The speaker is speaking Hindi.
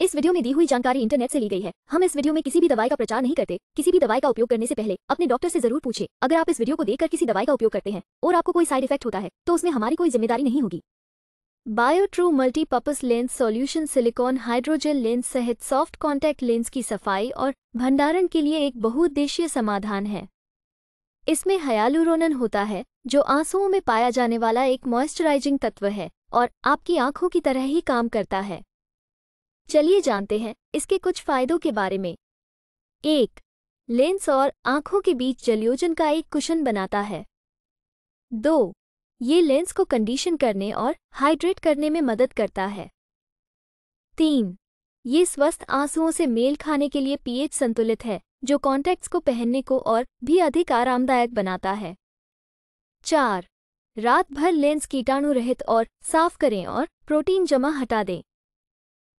इस वीडियो में दी हुई जानकारी इंटरनेट से ली गई है हम इस वीडियो में किसी भी दवाई का प्रचार नहीं करते किसी भी दवाई का उपयोग करने से पहले अपने डॉक्टर से जरूर पूछे अगर आप इस वीडियो को देखकर किसी दवाई का उपयोग करते हैं और आपको कोई साइड इफेक्ट होता है तो उसमें हमारी कोई जिम्मेदारी नहीं होगी Biotrue multipurpose lens solution silicone hydrogen lens सहित सॉफ्ट कॉन्टैक्ट लेंस की सफाई और भंडारण के लिए एक बहुउद्देशीय समाधान है इसमें हयालुरोनन होता है जो आंसुओं में पाया जाने वाला एक मॉइस्चराइजिंग तत्व है और आपकी आंखों की तरह ही काम करता है चलिए जानते हैं इसके कुछ फायदों के बारे में एक लेंस और आंखों के बीच जलयोजन का एक कुशन बनाता है दो ये लेंस को कंडीशन करने और हाइड्रेट करने में मदद करता है तीन ये स्वस्थ आंसुओं से मेल खाने के लिए पीएच संतुलित है जो कॉन्टैक्ट्स को पहनने को और भी अधिक आरामदायक बनाता है चार रात भर लेंस कीटाणु रहित और साफ करें और प्रोटीन जमा हटा दें